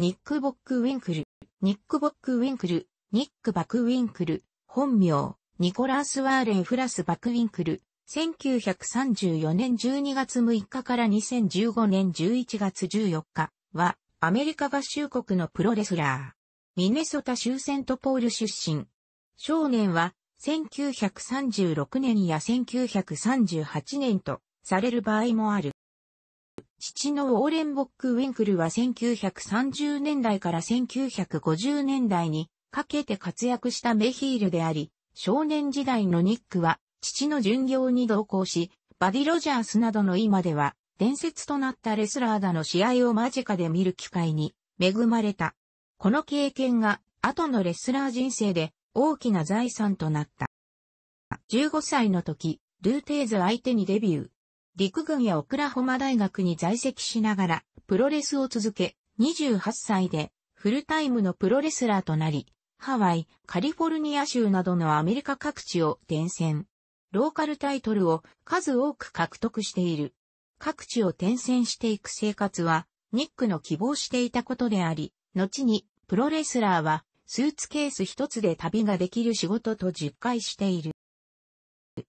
ニック・ボック・ウィンクル、ニック・ボック・ウィンクル、ニック・バク・ウィンクル、本名、ニコラース・ワーレン・フラス・バク・ウィンクル、1934年12月6日から2015年11月14日は、アメリカ合衆国のプロレスラー。ミネソタ州セントポール出身。少年は、1936年や1938年とされる場合もある。父のウォーレン・ボック・ウィンクルは1930年代から1950年代にかけて活躍したメヒールであり、少年時代のニックは父の巡業に同行し、バディ・ロジャースなどの今では伝説となったレスラーだの試合を間近で見る機会に恵まれた。この経験が後のレスラー人生で大きな財産となった。15歳の時、ルーテーズ相手にデビュー。陸軍やオクラホマ大学に在籍しながら、プロレスを続け、28歳で、フルタイムのプロレスラーとなり、ハワイ、カリフォルニア州などのアメリカ各地を転戦。ローカルタイトルを数多く獲得している。各地を転戦していく生活は、ニックの希望していたことであり、後に、プロレスラーは、スーツケース一つで旅ができる仕事と実回している。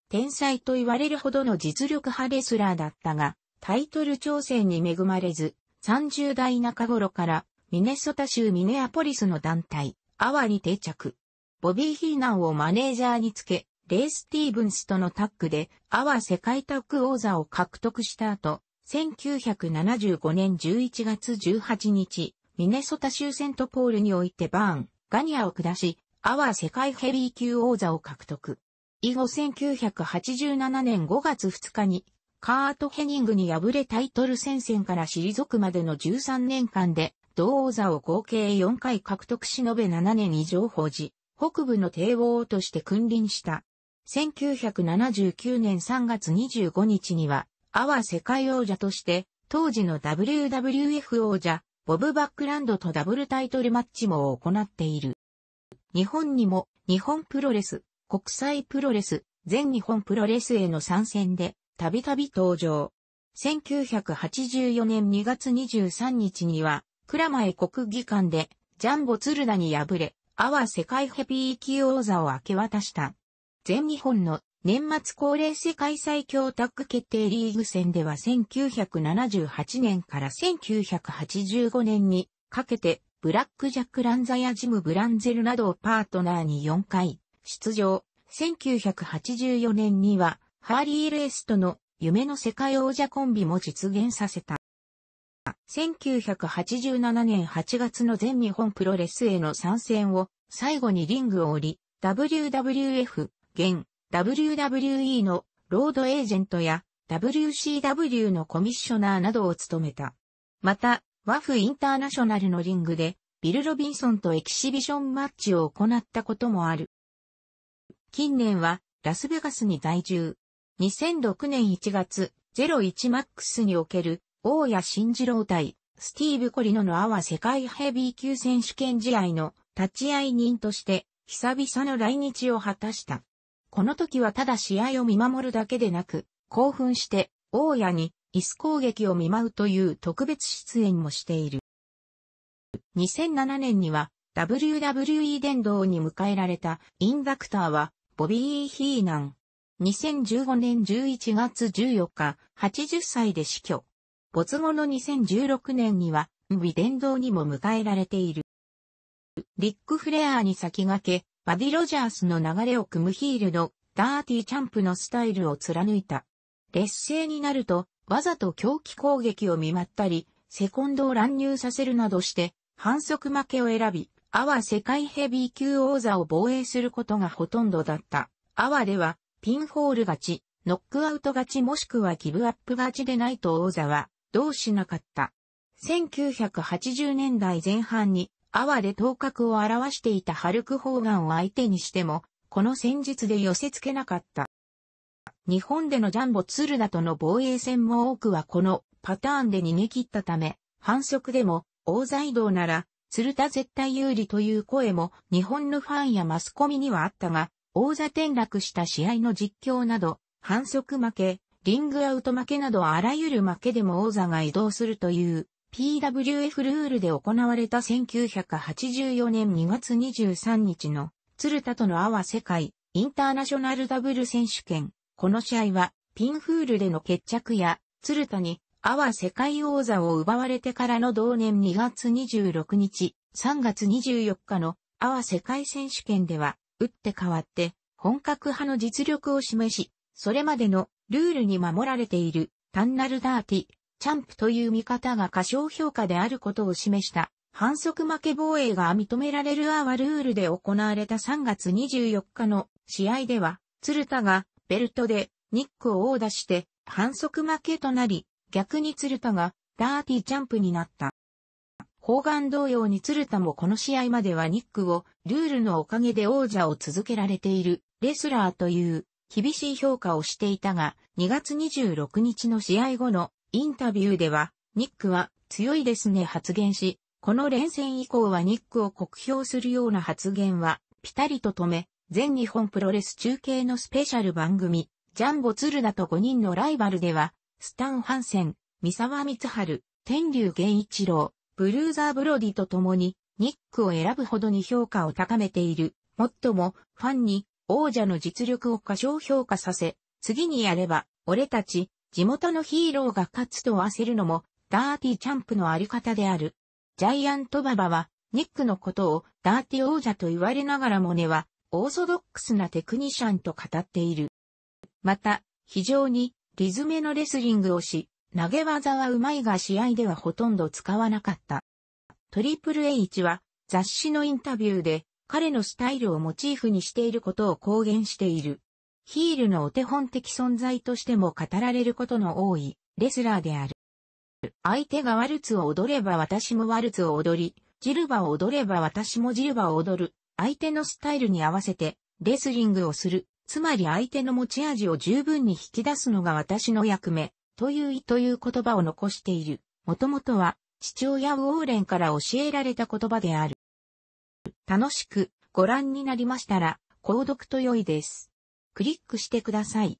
天才と言われるほどの実力派レスラーだったが、タイトル挑戦に恵まれず、30代中頃からミネソタ州ミネアポリスの団体、アワに定着。ボビー・ヒーナンをマネージャーにつけ、レイ・スティーブンスとのタッグでアワ世界タッグ王座を獲得した後、1975年11月18日、ミネソタ州セントポールにおいてバーン、ガニアを下し、アワー世界ヘビー級王座を獲得。以後1987年5月2日に、カート・ヘニングに敗れタイトル戦線から退くまでの13年間で、同王座を合計4回獲得し延べ7年以上保持、北部の帝王として君臨した。1979年3月25日には、アワ世界王者として、当時の WWF 王者、ボブ・バックランドとダブルタイトルマッチも行っている。日本にも、日本プロレス、国際プロレス、全日本プロレスへの参戦で、たびたび登場。1984年2月23日には、倉前国技館で、ジャンボ鶴田に敗れ、阿波世界ヘビー級王座を明け渡した。全日本の年末恒例世界最強タッグ決定リーグ戦では1978年から1985年にかけてブラックジャック・ランザやジム・ブランゼルなどをパートナーに4回出場。1984年には、ハーリー・レースとの夢の世界王者コンビも実現させた。1987年8月の全日本プロレスへの参戦を最後にリングを降り、WWF、現 WWE のロードエージェントや WCW のコミッショナーなどを務めた。また、ワフインターナショナルのリングでビル・ロビンソンとエキシビションマッチを行ったこともある。近年はラスベガスに在住。2006年1月、01マックスにおける、大谷慎次郎対、スティーブ・コリノのアワ世界ヘビー級選手権試合の立ち会い人として、久々の来日を果たした。この時はただ試合を見守るだけでなく、興奮して、大谷に、椅子攻撃を見舞うという特別出演もしている。2007年には、WWE 殿堂に迎えられたインダクターはボビー・ヒーナン。2015年11月14日、80歳で死去。没後の2016年には、美伝道にも迎えられている。リック・フレアに先駆け、バディ・ロジャースの流れを組むヒールのダーティーチャンプのスタイルを貫いた。劣勢になると、わざと狂気攻撃を見舞ったり、セコンドを乱入させるなどして、反則負けを選び、アワ世界ヘビー級王座を防衛することがほとんどだった。アワでは、ピンホール勝ち、ノックアウト勝ちもしくはギブアップ勝ちでないと王座は、どうしなかった。1980年代前半に、アワで頭角を表していたハルク・ホーガンを相手にしても、この戦術で寄せ付けなかった。日本でのジャンボツルダとの防衛戦も多くはこのパターンで逃げ切ったため、反則でも、王座移動なら鶴田絶対有利という声も日本のファンやマスコミにはあったが、王座転落した試合の実況など、反則負け、リングアウト負けなどあらゆる負けでも王座が移動するという PWF ルールで行われた1984年2月23日の鶴田との阿波世界インターナショナルダブル選手権。この試合はピンフールでの決着や鶴田にアワ世界王座を奪われてからの同年2月26日、3月24日のアワ世界選手権では、打って変わって、本格派の実力を示し、それまでのルールに守られている単なるダーティ、チャンプという見方が過小評価であることを示した。反則負け防衛が認められるアワルールで行われた3月24日の試合では、鶴田がベルトでニックを殴打して反則負けとなり、逆に鶴田がダーティーチャンプになった。砲丸同様に鶴田もこの試合まではニックをルールのおかげで王者を続けられているレスラーという厳しい評価をしていたが2月26日の試合後のインタビューではニックは強いですね発言しこの連戦以降はニックを酷評するような発言はピタリと止め全日本プロレス中継のスペシャル番組ジャンボ鶴田と5人のライバルではスタン・ハンセン、三沢光春、天竜源一郎、ブルーザー・ブロディと共に、ニックを選ぶほどに評価を高めている。もっとも、ファンに、王者の実力を過小評価させ、次にやれば、俺たち、地元のヒーローが勝つと焦るのも、ダーティーチャンプのあり方である。ジャイアントババは、ニックのことをダーティ王者と言われながらもねは、オーソドックスなテクニシャンと語っている。また、非常にリズメのレスリングをし、投げ技はうまいが試合ではほとんど使わなかった。トリプル H は雑誌のインタビューで彼のスタイルをモチーフにしていることを公言している。ヒールのお手本的存在としても語られることの多いレスラーである。相手がワルツを踊れば私もワルツを踊り、ジルバを踊れば私もジルバを踊る。相手のスタイルに合わせてレスリングをする。つまり相手の持ち味を十分に引き出すのが私の役目、という意という言葉を残している。もともとは、父親ウォーレンから教えられた言葉である。楽しくご覧になりましたら、購読と良いです。クリックしてください。